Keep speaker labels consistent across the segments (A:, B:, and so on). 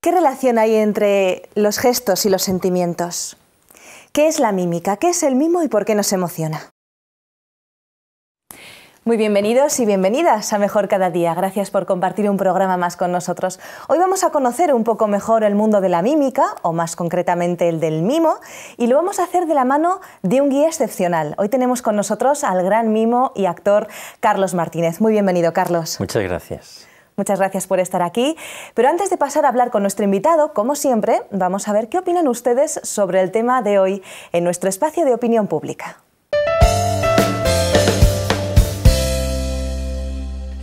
A: ¿Qué relación hay entre los gestos y los sentimientos? ¿Qué es la mímica? ¿Qué es el mimo y por qué nos emociona? Muy bienvenidos y bienvenidas a Mejor Cada Día. Gracias por compartir un programa más con nosotros. Hoy vamos a conocer un poco mejor el mundo de la mímica, o más concretamente el del mimo, y lo vamos a hacer de la mano de un guía excepcional. Hoy tenemos con nosotros al gran mimo y actor Carlos Martínez. Muy bienvenido, Carlos.
B: Muchas gracias.
A: Muchas gracias por estar aquí. Pero antes de pasar a hablar con nuestro invitado, como siempre, vamos a ver qué opinan ustedes sobre el tema de hoy en nuestro espacio de opinión pública.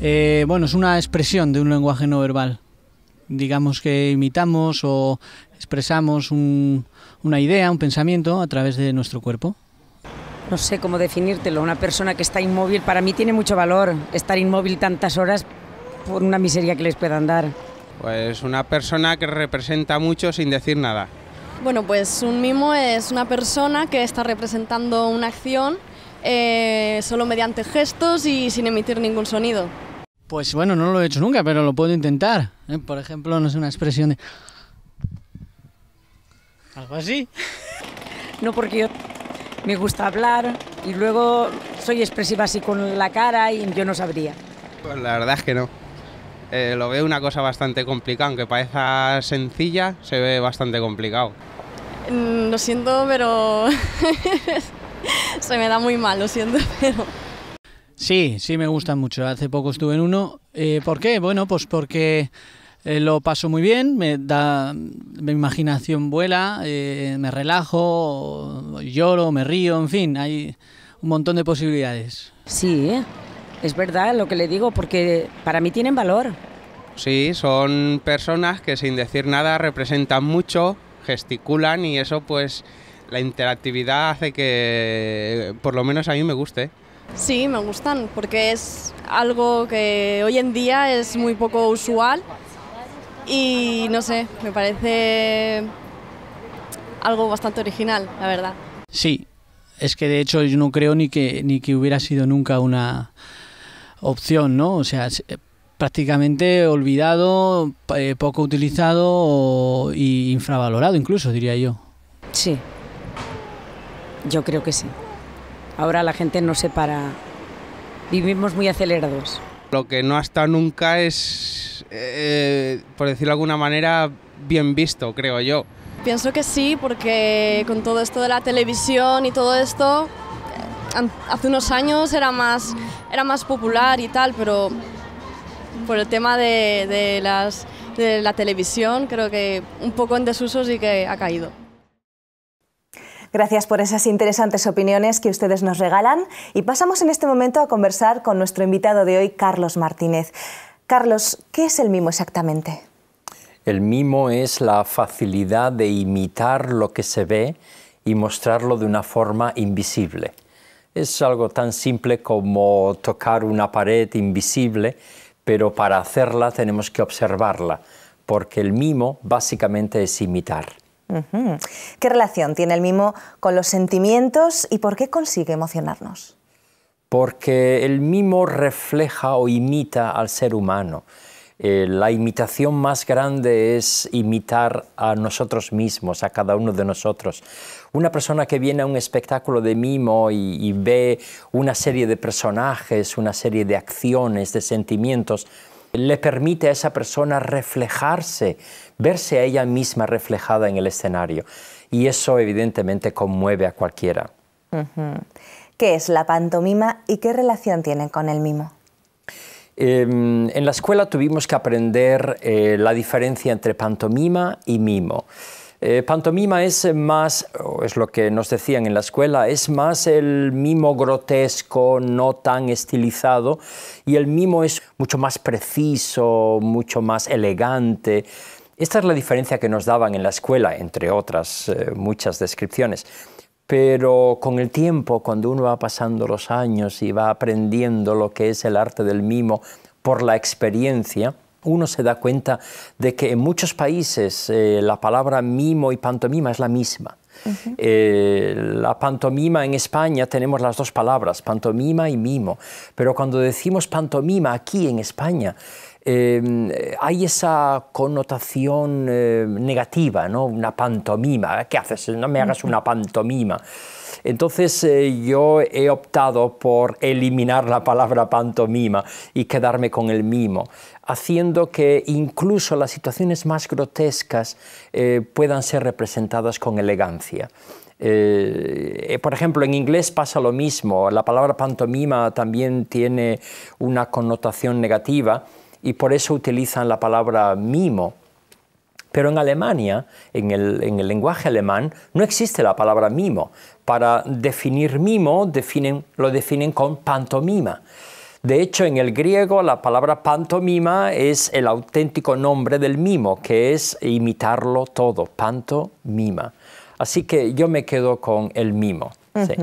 C: Eh, bueno, es una expresión de un lenguaje no verbal. Digamos que imitamos o expresamos una idea, un pensamiento a través de nuestro cuerpo. No sé cómo definírtelo. Una persona que está inmóvil, para mí tiene mucho valor estar inmóvil tantas horas por una miseria que les pueda andar.
D: Pues una persona que representa mucho sin decir nada.
C: Bueno, pues un mimo es una persona que está representando una acción eh, solo mediante gestos y sin emitir ningún sonido. Pues bueno, no lo he hecho nunca, pero lo puedo intentar. ¿eh? Por ejemplo, no es una expresión de... Algo así. No, porque me gusta hablar y luego soy expresiva así con la cara y yo no sabría.
D: Pues la verdad es que no. Eh, lo veo una cosa bastante complicada, aunque parezca sencilla, se ve bastante complicado.
C: Mm, lo siento, pero se me da muy mal, lo siento, pero... Sí, sí me gustan mucho. Hace poco estuve en uno. Eh, ¿Por qué? Bueno, pues porque eh, lo paso muy bien, me da, mi imaginación vuela, me relajo, lloro, me río, en fin, hay un montón de posibilidades. Sí, es verdad lo que le digo, porque para mí tienen valor.
D: Sí, son personas que sin decir nada representan mucho, gesticulan y eso pues la interactividad hace que por lo menos a mí me guste.
C: Sí, me gustan porque es algo que hoy en día es muy poco usual y no sé, me parece algo bastante original, la verdad. Sí, es que de hecho yo no creo ni que ni que hubiera sido nunca una opción, ¿no? O sea, eh, prácticamente olvidado, eh, poco utilizado e infravalorado incluso, diría yo. Sí, yo creo que sí. Ahora la gente no se para, vivimos muy acelerados.
D: Lo que no ha estado nunca es, eh, por decirlo de alguna manera, bien visto, creo yo.
C: Pienso que sí, porque con todo esto de la televisión y todo esto, eh, hace unos años era más, era más popular y tal, pero por el tema de, la televisión, creo que un poco en desuso sí que ha caído.
A: Gracias por esas interesantes opiniones que ustedes nos regalan y pasamos en este momento a conversar con nuestro invitado de hoy, Carlos Martínez. Carlos, ¿qué es el mimo exactamente?
B: El mimo es la facilidad de imitar lo que se ve y mostrarlo de una forma invisible. Es algo tan simple como tocar una pared invisible pero para hacerla tenemos que observarla, porque el mimo básicamente es imitar.
A: ¿Qué relación tiene el mimo con los sentimientos y por qué consigue emocionarnos?
B: Porque el mimo refleja o imita al ser humano. Eh, la imitación más grande es imitar a nosotros mismos, a cada uno de nosotros. Una persona que viene a un espectáculo de mimo y, ve una serie de personajes, una serie de acciones, de sentimientos, le permite a esa persona reflejarse, verse a ella misma reflejada en el escenario. Y eso evidentemente conmueve a cualquiera.
A: ¿Qué es la pantomima y qué relación tiene con
B: el mimo? Em, en la escuela tuvimos que aprender eh, la diferencia entre pantomima y mimo. Eh, pantomima es más, es lo que nos decían en la escuela, es más el mimo grotesco, no tan estilizado, y el mimo es mucho más preciso, mucho más elegante. Esta es la diferencia que nos daban en la escuela, entre otras eh, muchas descripciones pero con el tiempo, cuando uno va pasando los años y va aprendiendo lo que es el arte del mimo por la experiencia, uno se da cuenta de que en muchos países eh, la palabra mimo y pantomima es la misma. Eh, la pantomima en España tenemos las dos palabras, pantomima y mimo, pero cuando decimos pantomima aquí en España, Em, hay esa connotación eh, negativa, ¿no? Una pantomima. ¿Qué haces? No me hagas una pantomima. Entonces eh, yo he optado por eliminar la palabra pantomima y quedarme con el mimo, haciendo que incluso las situaciones más grotescas eh, puedan ser representadas con elegancia. por ejemplo, en inglés pasa lo mismo, la palabra pantomima también tiene una connotación negativa y por eso utilizan la palabra mimo. Pero en Alemania, en el, lenguaje alemán, no existe la palabra mimo. Para definir mimo lo definen con pantomima. De hecho, en el griego la palabra pantomima es el auténtico nombre del mimo, que es imitarlo todo, pantomima. Así que yo me quedo con el mimo.
A: Sí.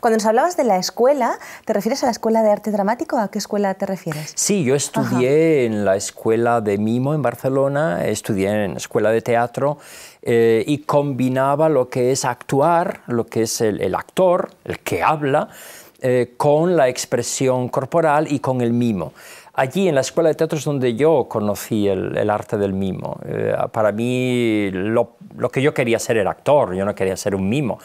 A: Cuando nos hablabas de la escuela, ¿te refieres a la escuela de arte dramático? ¿A qué escuela te refieres?
B: Sí, yo estudié en la escuela de Mimo en Barcelona, estudié en la escuela de teatro eh, y combinaba lo que es actuar, lo que es el, actor, el que habla, eh, con la expresión corporal y con el mimo. Allí en la escuela de teatro es donde yo conocí el, arte del mimo. Eh, para mí lo, lo, que yo quería ser era actor, yo no quería ser un mimo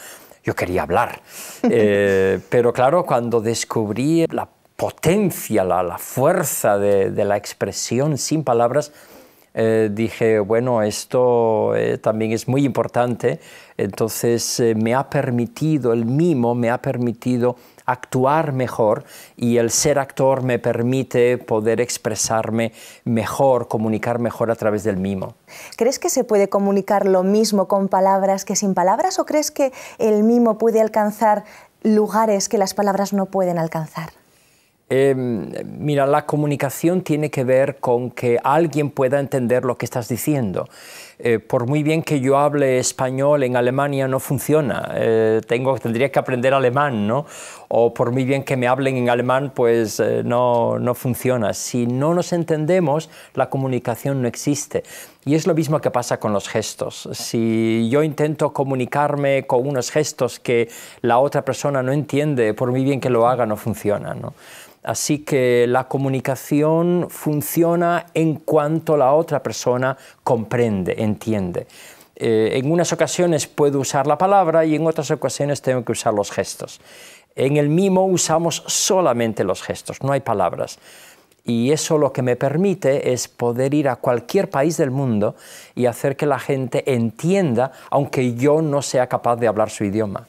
B: yo quería hablar. Eh, pero claro, cuando descubrí la potencia, la, fuerza de la expresión sin palabras, eh, dije, bueno, esto eh, también es muy importante, entonces eh, me ha permitido, el mimo me ha permitido actuar mejor y el ser actor me permite poder expresarme mejor, comunicar mejor a través del mimo.
A: ¿Crees que se puede comunicar lo mismo con palabras que sin palabras o crees que el mimo puede alcanzar lugares que las palabras no pueden alcanzar?
B: Em, mira, la comunicación tiene que ver con que alguien pueda entender lo que estás diciendo. Eh, por muy bien que yo hable español en Alemania no funciona. Eh, tengo, tendría que aprender alemán, ¿no? O por muy bien que me hablen en alemán, pues eh, no, no funciona. Si no nos entendemos, la comunicación no existe. Y es lo mismo que pasa con los gestos. Si yo intento comunicarme con unos gestos que la otra persona no entiende, por muy bien que lo haga, no funciona, ¿no? Así que la comunicación funciona en cuanto la otra persona comprende, entiende. Eh, en unas ocasiones puedo usar la palabra y en otras ocasiones tengo que usar los gestos. En el mimo usamos solamente los gestos, no hay palabras. Y eso lo que me permite es poder ir a cualquier país del mundo y hacer que la gente entienda, aunque yo no sea capaz de hablar su idioma.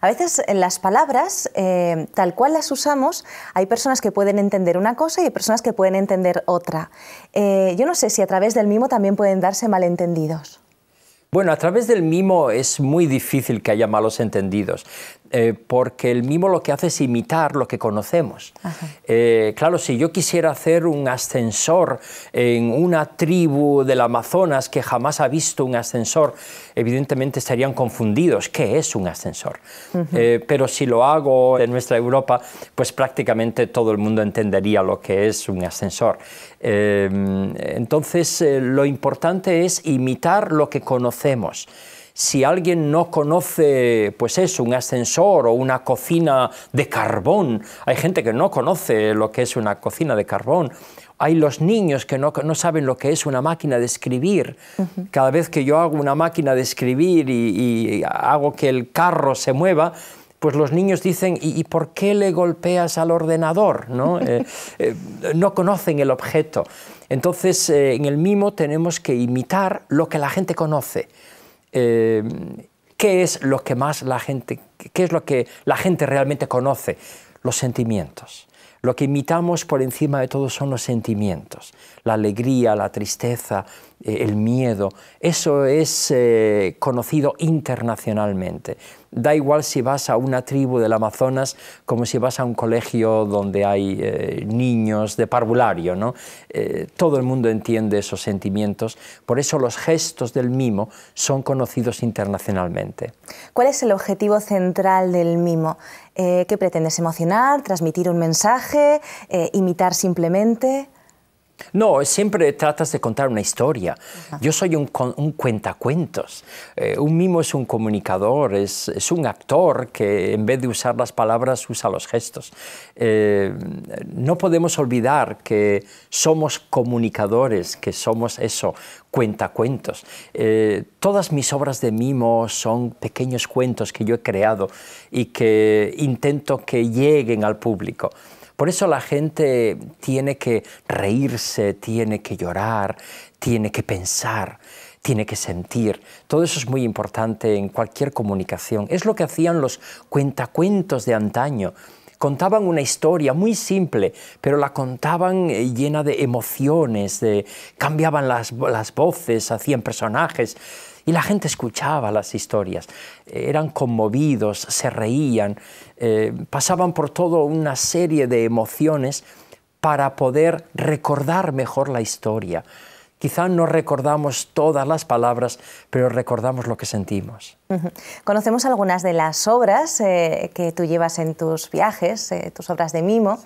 A: A veces las palabras, eh, tal cual las usamos, hay personas que pueden entender una cosa y personas que pueden entender otra. Eh, yo no sé si a través del mimo también pueden darse malentendidos.
B: Bueno, a través del mimo es muy difícil que haya malos entendidos. Eh, porque el mimo lo que hace es imitar lo que conocemos. Eh, claro, si yo quisiera hacer un ascensor en una tribu del Amazonas que jamás ha visto un ascensor, evidentemente estarían confundidos. ¿Qué es un ascensor? Eh, pero si lo hago en nuestra Europa, pues prácticamente todo el mundo entendería lo que es un ascensor. entonces, lo importante es imitar lo que conocemos si alguien no conoce, pues es un ascensor o una cocina de carbón, hay gente que no conoce lo que es una cocina de carbón, hay los niños que no, saben lo que es una máquina de escribir. Cada vez que yo hago una máquina de escribir y, hago que el carro se mueva, pues los niños dicen, ¿y, por qué le golpeas al ordenador? ¿No? Eh, eh, conocen el objeto. Entonces, eh, en el mimo tenemos que imitar lo que la gente conoce. Em, qué es lo que más la gente, qué es lo que la gente realmente conoce, los sentimientos. Lo que imitamos por encima de todo son los sentimientos, la alegría, la tristeza, eh, el miedo. Eso es eh, conocido internacionalmente. Da igual si vas a una tribu del Amazonas como si vas a un colegio donde hay eh, niños de parvulario, ¿no? Eh, todo el mundo entiende esos sentimientos, por eso los gestos del mimo son conocidos internacionalmente.
A: ¿Cuál es el objetivo central del mimo? Eh, ¿Qué pretendes? ¿Emocionar? ¿Transmitir un mensaje? ¿Imitar simplemente?
B: No, siempre tratas de contar una historia. Yo soy un, cuentacuentos. Eh, un mimo es un comunicador, es, un actor que en vez de usar las palabras usa los gestos. Eh, no podemos olvidar que somos comunicadores, que somos eso, cuentacuentos. Eh, todas mis obras de mimo son pequeños cuentos que yo he creado y que intento que lleguen al público. Por eso la gente tiene que reírse, tiene que llorar, tiene que pensar, tiene que sentir. Todo eso es muy importante en cualquier comunicación. Es lo que hacían los cuentacuentos de antaño. Contaban una historia muy simple, pero la contaban eh, llena de emociones, de, cambiaban las, las voces, hacían personajes. Y la gente escuchaba las historias, eran conmovidos, se reían, eh, pasaban por toda una serie de emociones para poder recordar mejor la historia. Quizá no recordamos todas las palabras, pero recordamos lo que sentimos.
A: Conocemos algunas de las obras eh, que tú llevas en tus viajes, eh, tus obras de mimo.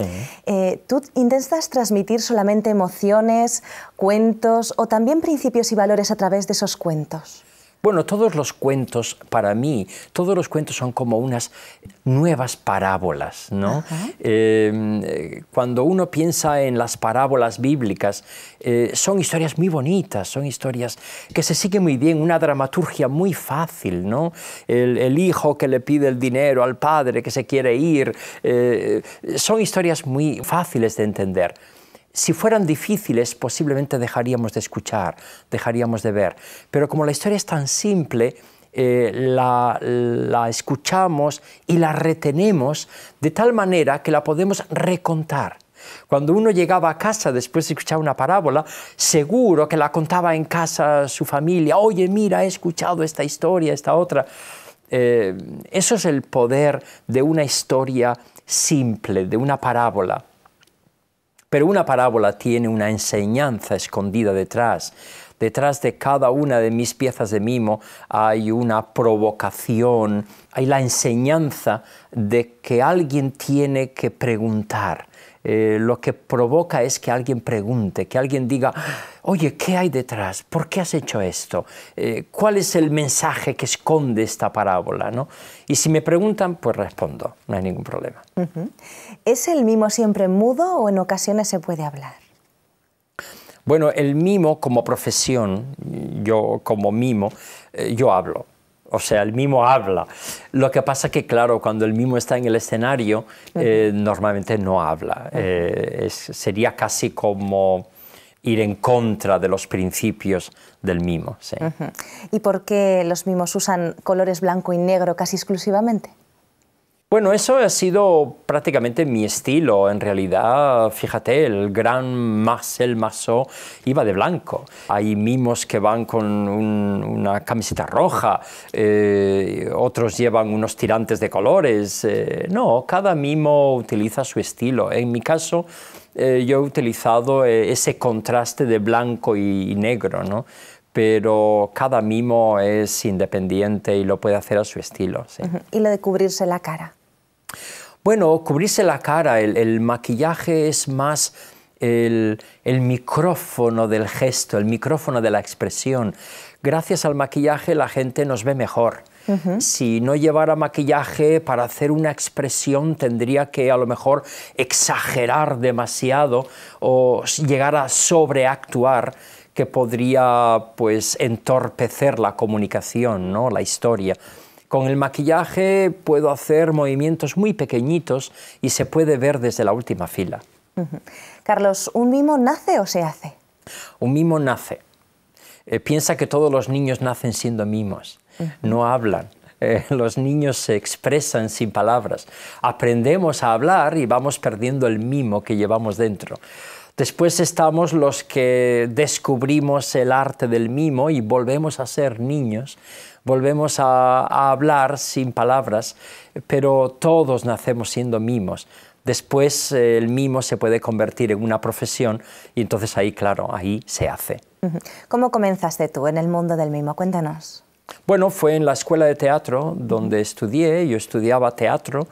A: ¿Tú intentas transmitir solamente emociones, cuentos o también principios y valores a través de esos cuentos?
B: Bueno, todos los cuentos, para mí, todos los cuentos son como unas nuevas parábolas, ¿no? Em, cuando uno piensa en las parábolas bíblicas, eh, son historias muy bonitas, son historias que se siguen muy bien, una dramaturgia muy fácil, ¿no? El, hijo que le pide el dinero al padre que se quiere ir, eh, son historias muy fáciles de entender. Si fueran difíciles, posiblemente dejaríamos de escuchar, dejaríamos de ver. Pero como la historia es tan simple, eh, la, escuchamos y la retenemos de tal manera que la podemos recontar. Cuando uno llegaba a casa después de escuchar una parábola, seguro que la contaba en casa su familia, oye, mira, he escuchado esta historia, esta otra. Eh, eso es el poder de una historia simple, de una parábola. Pero una parábola tiene una enseñanza escondida detrás. Detrás de cada una de mis piezas de mimo hay una provocación, hay la enseñanza de que alguien tiene que preguntar eh, lo que provoca es que alguien pregunte, que alguien diga, oye, ¿qué hay detrás? ¿Por qué has hecho esto? Eh, ¿Cuál es el mensaje que esconde esta parábola? ¿no? Y si me preguntan, pues respondo, no hay ningún problema.
A: ¿Es el mimo siempre mudo o en ocasiones se puede hablar?
B: Bueno, el mimo como profesión, yo como mimo, eh, yo hablo. O sea, el mimo habla. Lo que pasa que, claro, cuando el mimo está en el escenario, eh, normalmente no habla. Eh, sería casi como ir en contra de los principios del mimo.
A: ¿Y por qué los mimos usan colores blanco y negro casi exclusivamente?
B: Bueno, eso ha sido prácticamente mi estilo. En realidad, fíjate, el gran Marcel iba de blanco. Hay mimos que van con una camiseta roja, eh, otros llevan unos tirantes de colores. Eh, no, cada mimo utiliza su estilo. En mi caso, eh, yo he utilizado ese contraste de blanco y, negro, pero cada mimo es independiente y lo puede hacer a su estilo.
A: ¿Y lo de cubrirse la cara?
B: Bueno, cubrirse la cara, el, maquillaje es más el, micrófono del gesto, el micrófono de la expresión. Gracias al maquillaje la gente nos ve mejor. Si no llevara maquillaje para hacer una expresión tendría que a lo mejor exagerar demasiado o llegar a sobreactuar que podría pues entorpecer la comunicación, ¿no? la historia. Con el maquillaje puedo hacer movimientos muy pequeñitos y se puede ver desde la última fila.
A: Carlos, ¿un mimo nace o se hace?
B: Un mimo nace. Eh, piensa que todos los niños nacen siendo mimos, no hablan, eh, los niños se expresan sin palabras. Aprendemos a hablar y vamos perdiendo el mimo que llevamos dentro. Después estamos los que descubrimos el arte del mimo y volvemos a ser niños, volvemos a, hablar sin palabras, pero todos nacemos siendo mimos. Después eh, el mimo se puede convertir en una profesión y entonces ahí, claro, ahí se hace.
A: ¿Cómo comenzaste tú en el mundo del mimo? Cuéntanos.
B: Bueno, fue en la escuela de teatro donde estudié, yo estudiaba teatro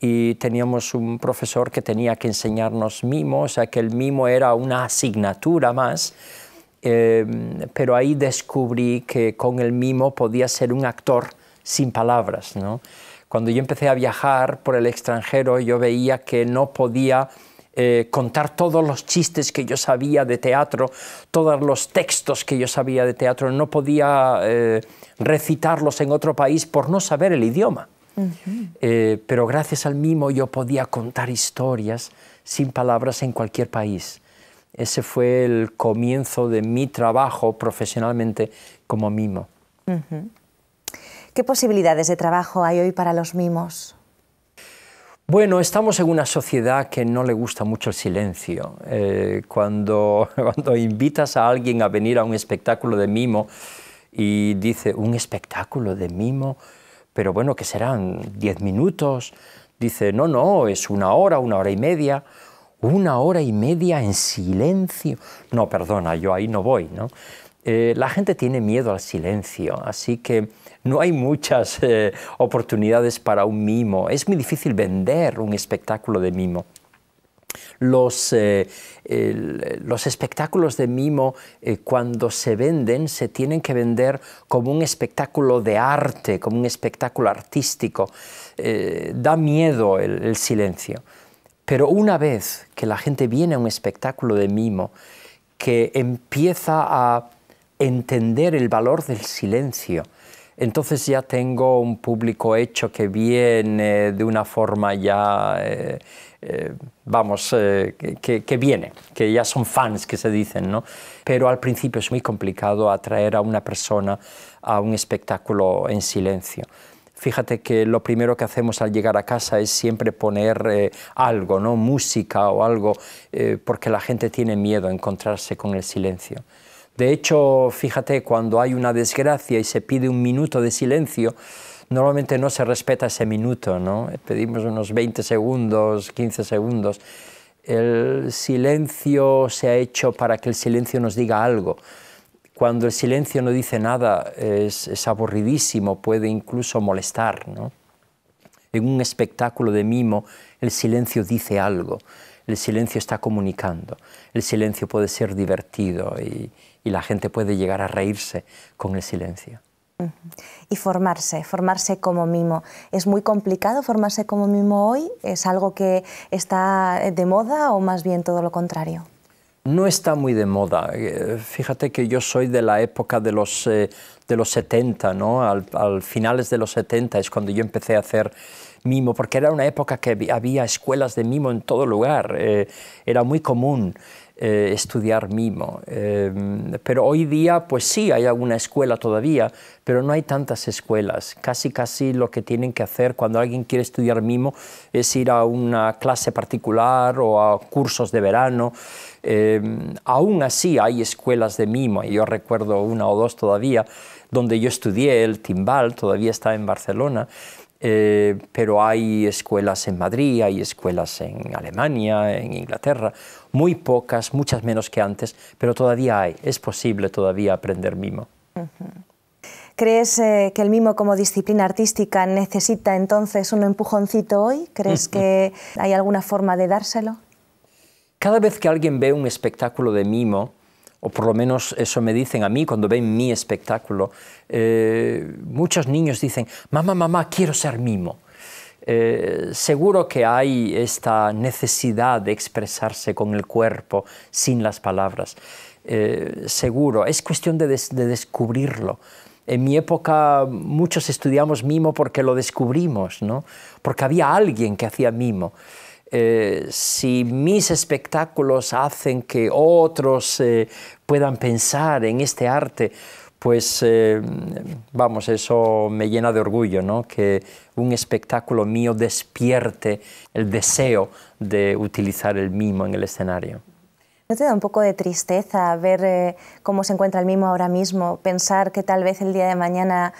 B: y teníamos un profesor que tenía que enseñarnos mimo, o sea que el mimo era una asignatura más, em, pero ahí descubrí que con el mimo podía ser un actor sin palabras. ¿no? Cuando yo empecé a viajar por el extranjero, yo veía que no podía eh, contar todos los chistes que yo sabía de teatro, todos los textos que yo sabía de teatro, no podía eh, recitarlos en otro país por no saber el idioma. Eh, pero gracias al mimo yo podía contar historias sin palabras en cualquier país. Ese fue el comienzo de mi trabajo profesionalmente como mimo.
A: ¿Qué posibilidades de trabajo hay hoy para los mimos?
B: Bueno, estamos en una sociedad que no le gusta mucho el silencio. Eh, cuando, cuando invitas a alguien a venir a un espectáculo de mimo y dice, ¿un espectáculo de mimo? pero bueno, que serán ¿Diez minutos. Dice, no, no, es una hora, una hora y media, una hora y media en silencio. No, perdona, yo ahí no voy, ¿no? Eh, la gente tiene miedo al silencio, así que no hay muchas eh, oportunidades para un mimo. Es muy difícil vender un espectáculo de mimo. Eh, los, espectáculos de mimo, eh, cuando se venden, se tienen que vender como un espectáculo de arte, como un espectáculo artístico. Eh, da miedo el silencio. Pero una vez que la gente viene a un espectáculo de mimo, que empieza a entender el valor del silencio, entonces ya tengo un público hecho que viene de una forma ya, eh, eh, vamos, eh, que, que, viene, que ya son fans que se dicen, ¿no? Pero al principio es muy complicado atraer a una persona a un espectáculo en silencio. Fíjate que lo primero que hacemos al llegar a casa es siempre poner algo, ¿no? Música o algo, porque la gente tiene miedo a encontrarse con el silencio. De hecho, fíjate, cuando hay una desgracia y se pide un minuto de silencio, normalmente no se respeta ese minuto, ¿no? Pedimos unos 20 segundos, 15 segundos. El silencio se ha hecho para que el silencio nos diga algo. Cuando el silencio no dice nada es, aburridísimo, puede incluso molestar. ¿no? En un espectáculo de mimo el silencio dice algo, el silencio está comunicando, el silencio puede ser divertido y, y la gente puede llegar a reírse con el silencio.
A: Y formarse, formarse como mimo. ¿Es muy complicado formarse como mimo hoy? ¿Es algo que está de moda o más bien todo lo contrario?
B: No está muy de moda. Eh, fíjate que yo soy de la época de los, eh, de los 70, ¿no? Al, finales de los 70 es cuando yo empecé a hacer mimo, porque era una época que había escuelas de mimo en todo lugar, eh, era muy común. Eh, estudiar mimo. Em, pero hoy día, pues sí, hay alguna escuela todavía, pero no hay tantas escuelas. Casi, casi lo que tienen que hacer cuando alguien quiere estudiar mimo es ir a una clase particular o a cursos de verano. Em, aún así hay escuelas de mimo, y yo recuerdo una o dos todavía, donde yo estudié el timbal, todavía está en Barcelona, eh, pero hay escuelas en Madrid, hay escuelas en Alemania, en Inglaterra, muy pocas, muchas menos que antes, pero todavía hay, es posible todavía aprender mimo.
A: ¿Crees eh, que el mimo como disciplina artística necesita entonces un empujoncito hoy? ¿Crees que hay alguna forma de dárselo?
B: Cada vez que alguien ve un espectáculo de mimo, o por lo menos eso me dicen a mí cuando ven mi espectáculo, eh, muchos niños dicen, mamá, mamá, quiero ser mimo. Eh, seguro que hay esta necesidad de expresarse con el cuerpo, sin las palabras. Eh, seguro, es cuestión de, de descubrirlo, en mi época muchos estudiamos mimo porque lo descubrimos, ¿no? porque había alguien que hacía mimo. Eh, si mis espectáculos hacen que otros eh, puedan pensar en este arte, pues eh, vamos, eso me llena de orgullo, ¿no? que un espectáculo mío despierte el deseo de utilizar el mimo en el escenario.
A: ¿No te da un poco de tristeza ver cómo se encuentra el mimo ahora mismo? Pensar que tal vez el día de mañana,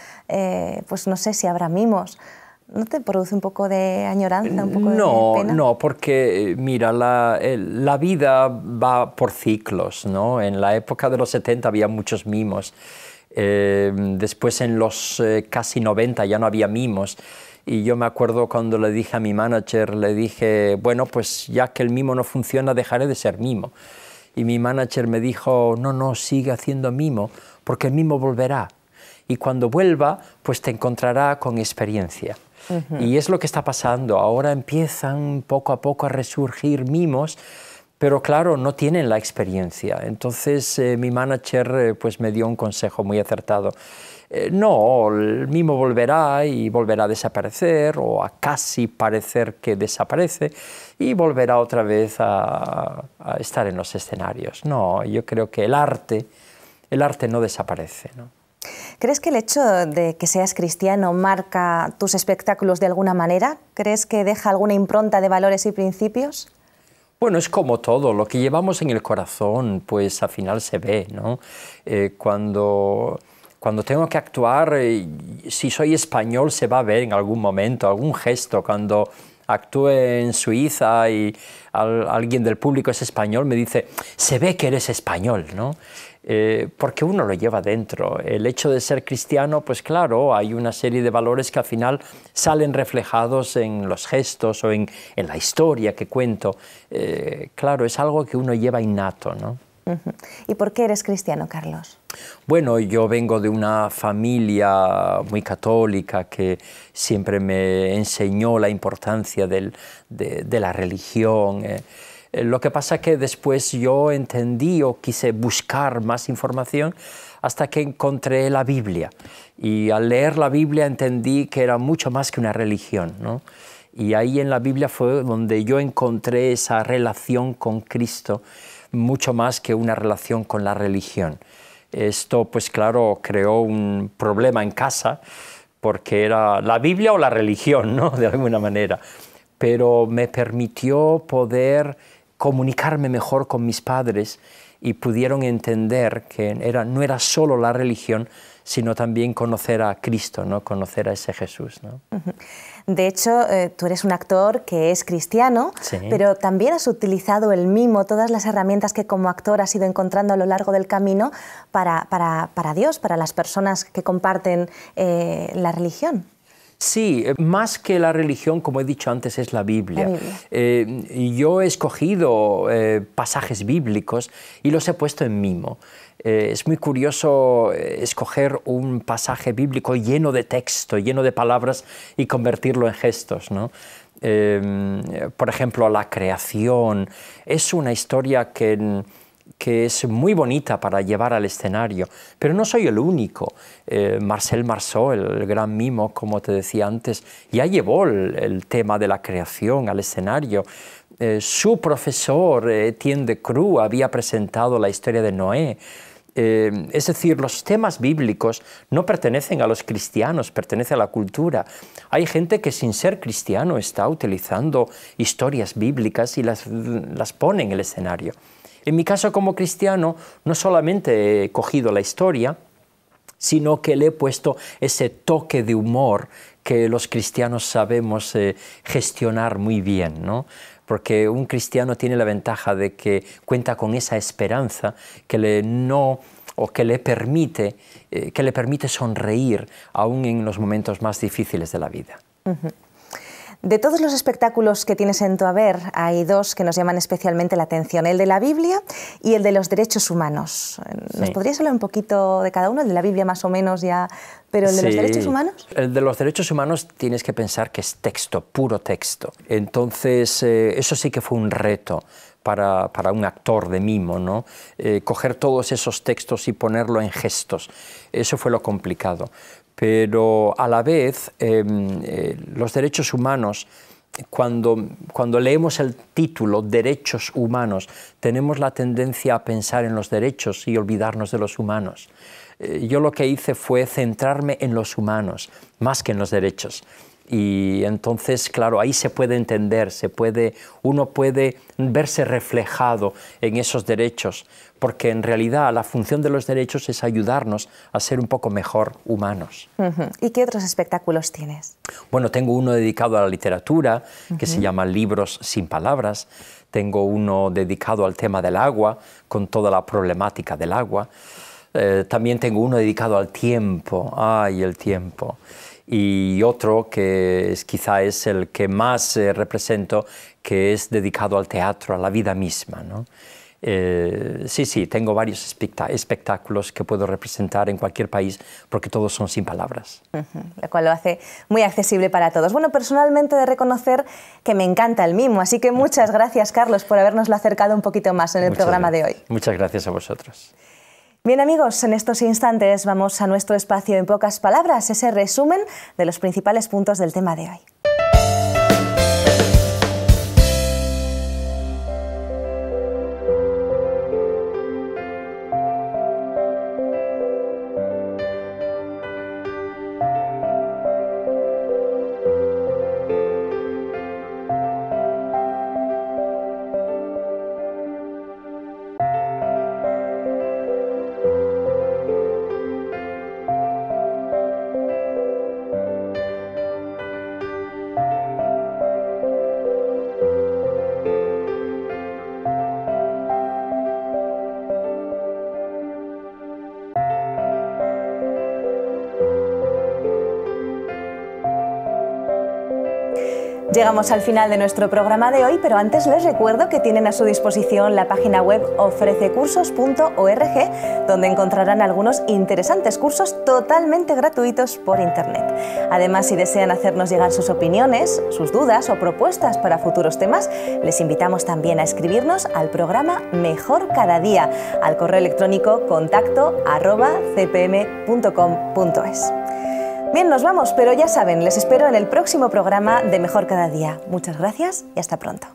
A: pues no sé si habrá mimos ¿No te produce un poco de añoranza, un poco no, de pena?
B: No, porque eh, mira, la, vida va por ciclos, ¿no? En la época de los 70 había muchos mimos, eh, después en los eh, casi 90 ya no había mimos, y yo me acuerdo cuando le dije a mi manager, le dije, bueno, pues ya que el mimo no funciona, dejaré de ser mimo. Y mi manager me dijo, no, no, sigue haciendo mimo, porque el mimo volverá. Y cuando vuelva, pues te encontrará con experiencia. Y es lo que está pasando. Ahora empiezan poco a poco a resurgir mimos pero claro, no tienen la experiencia. Entonces eh, mi manager eh, pues me dio un consejo muy acertado. Eh, no, el mimo volverá y volverá a desaparecer o a casi parecer que desaparece y volverá otra vez a, estar en los escenarios. No, yo creo que el arte, el arte no desaparece.
A: ¿Crees que el hecho de que seas cristiano marca tus espectáculos de alguna manera? ¿Crees que deja alguna impronta de valores y principios?
B: Bueno, es como todo, lo que llevamos en el corazón, pues al final se ve, ¿no? Eh, cuando, cuando tengo que actuar, eh, si soy español se va a ver en algún momento, algún gesto, cuando actúe en Suiza y alguien del público es español, me dice, se ve que eres español, ¿no? Eh, porque uno lo lleva dentro. El hecho de ser cristiano, pues claro, hay una serie de valores que al final salen reflejados en los gestos o en, la historia que cuento. Eh, claro, es algo que uno lleva innato, ¿no?
A: ¿Y por qué eres cristiano, Carlos?
B: Bueno, yo vengo de una familia muy católica que siempre me enseñó la importancia de, la religión. Eh. Eh, lo que pasa es que después yo entendí o quise buscar más información hasta que encontré la Biblia. Y al leer la Biblia entendí que era mucho más que una religión. Y ahí en la Biblia fue donde yo encontré esa relación con Cristo, mucho más que una relación con la religión. Esto, pues claro, creó un problema en casa, porque era la Biblia o la religión, ¿no? De alguna manera. Pero me permitió poder comunicarme mejor con mis padres y pudieron entender que era, no era solo la religión, sino también conocer a Cristo, ¿no? conocer a ese Jesús.
A: De hecho, eh, tú eres un actor que es cristiano, pero también has utilizado el mimo, todas las herramientas que como actor has ido encontrando a lo largo del camino para, Dios, para las personas que comparten eh, la religión.
B: Sí, eh, más que la religión, como he dicho antes, es la Biblia. Eh, yo he escogido eh, pasajes bíblicos y los he puesto en mimo. es muy curioso escoger un pasaje bíblico lleno de texto, lleno de palabras y convertirlo en gestos, ¿no? por ejemplo, la creación es una historia que que es muy bonita para llevar al escenario, pero no soy el único. Eh, Marcel Marceau, el gran mimo, como te decía antes, ya llevó el, tema de la creación al escenario. Eh, su profesor, eh, Etienne de Cru, había presentado la historia de Noé. es decir, los temas bíblicos no pertenecen a los cristianos, pertenece a la cultura. Hay gente que sin ser cristiano está utilizando historias bíblicas y las pone en el escenario. En mi caso como cristiano, no solamente he cogido la historia, sino que le he puesto ese toque de humor que los cristianos sabemos eh, gestionar muy bien, porque un cristiano tiene la ventaja de que cuenta con esa esperanza que le no o que le permite eh, que le permite sonreír aún en los momentos más difíciles de la vida.
A: De todos los espectáculos que tienes en tu haber, hay dos que nos llaman especialmente la atención, el de la Biblia y el de los derechos humanos. ¿Nos podrías hablar un poquito de cada uno? El de la Biblia más o menos ya, pero el de los derechos humanos.
B: El de los derechos humanos tienes que pensar que es texto, puro texto. Entonces, eh, eso sí que fue un reto. Para, un actor de mimo, ¿no? Eh, coger todos esos textos y ponerlo en gestos. Eso fue lo complicado pero a la vez em, eh, los derechos humanos, cuando, leemos el título Derechos Humanos, tenemos la tendencia a pensar en los derechos y olvidarnos de los humanos. Eh, yo lo que hice fue centrarme en los humanos más que en los derechos. Y entonces, claro, ahí se puede entender, se puede, uno puede verse reflejado en esos derechos, porque en realidad la función de los derechos es ayudarnos a ser un poco mejor humanos.
A: ¿Y qué otros espectáculos tienes?
B: Bueno, tengo uno dedicado a la literatura, que se llama Libros sin Palabras. Tengo uno dedicado al tema del agua, con toda la problemática del agua. Eh, también tengo uno dedicado al tiempo, ay, el tiempo y otro que quizá es el que más eh, represento, que es dedicado al teatro, a la vida misma. ¿no? Eh, sí, sí, tengo varios espectáculos que puedo representar en cualquier país porque todos son sin palabras.
A: lo cual lo hace muy accesible para todos. Bueno, personalmente de reconocer que me encanta el mimo, así que muchas gracias Carlos por habernoslo acercado un poquito más en el programa de hoy.
B: Muchas gracias a vosotros.
A: Bien amigos, en estos instantes vamos a nuestro espacio en pocas palabras, ese resumen de los principales puntos del tema de hoy. Llegamos al final de nuestro programa de hoy, pero antes les recuerdo que tienen a su disposición la página web ofrececursos.org, donde encontrarán algunos interesantes cursos totalmente gratuitos por Internet. Además, si desean hacernos llegar sus opiniones, sus dudas o propuestas para futuros temas, les invitamos también a escribirnos al programa Mejor Cada Día, al correo electrónico contacto arroba cpm.com.es. Bien, nos vamos, pero ya saben, les espero en el próximo programa de Mejor Cada Día. Muchas gracias y hasta pronto.